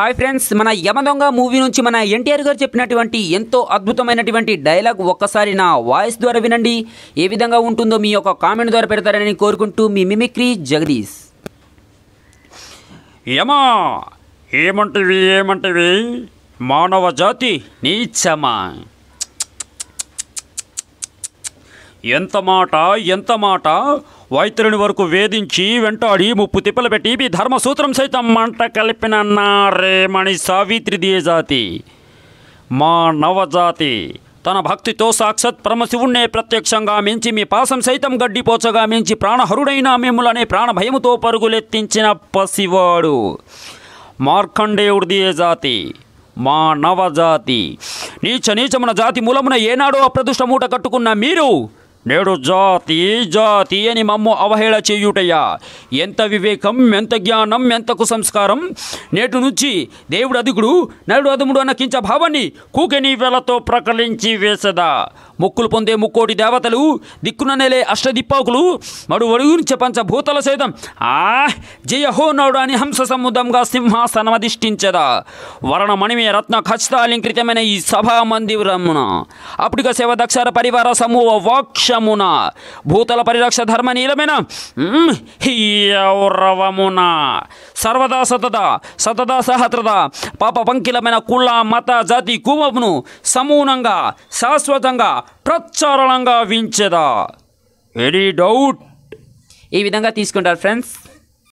hi friends మన Yamadonga movie నుంచి మన ఎన్టీఆర్ గారు చెప్పినటువంటి ఎంతో అద్భుతమైనటువంటి డైలాగ్ ఒక్కసారి నా వాయిస్ ద్వారా వినండి ఏ విధంగా ఉంటుందో మీ యొక్క కామెంట్ ద్వారా పెడతారని కోరుకుంటూ మీ మిమిక్రీ జగదీష్ యమా ఏమంటవి ఏమంటవి మానవ జాతి నీచమా ఎంత మాట ఎంత మాట వైతరుని వరకు వేధించి వెంటాడి ముప్పు తిప్పలు పెట్టి మీ ధర్మసూత్రం సైతం మంట కలిపిన మణి సావిత్రి దియజాతి మా నవజాతి తన భక్తితో సాక్షాత్ పరమశివుణ్ణే ప్రత్యక్షంగా మించి మీ పాసం సైతం గడ్డిపోచగా మించి ప్రాణహరుడైన మిమ్ములనే ప్రాణభయముతో పరుగులెత్తించిన పసివాడు మార్కండేయుడిది ఏ జాతి మా నవజాతి నీచ నీచమున జాతి మూలమున ఏనాడో అప్రదుష్ట మూట కట్టుకున్న మీరు నేడు జాతి జాతి అని మమ్ము అవహేళ చేయుటయ్యా ఎంత వివేకం ఎంత జ్ఞానం ఎంత కుసంస్కారం నేటి నుంచి దేవుడు అధికుడు నేడు అదుముడు అన్న కించ భావాన్ని కూకెని వెలతో ప్రకటించి వేసదా మొక్కులు పొందే ముక్కోటి దేవతలు దిక్కున నెలే అష్టదిప్పాకులు మడు చెపంచ భూతల సైతం ఆ జయహో నౌడు అని హంస సముదంగా సింహాసనమధిష్ఠించదా వరణమణిమే రత్న ఖచ్చితాలంకృతమైన ఈ సభా మందిరమున అప్పుడిక దక్షర పరివార సమూహ వాక్షమున భూతల పరిరక్ష ధర్మ నీలమైన సర్వదా ಸತತ సతదా ಸಹಸ್ರದ పాప పంకిలమైన కుళ్ళ మత జాతి కుమమును సమూనంగా శాశ్వతంగా ప్రచారణంగా వించదా ఎనీ డౌట్ ఈ విధంగా తీసుకుంటారు ఫ్రెండ్స్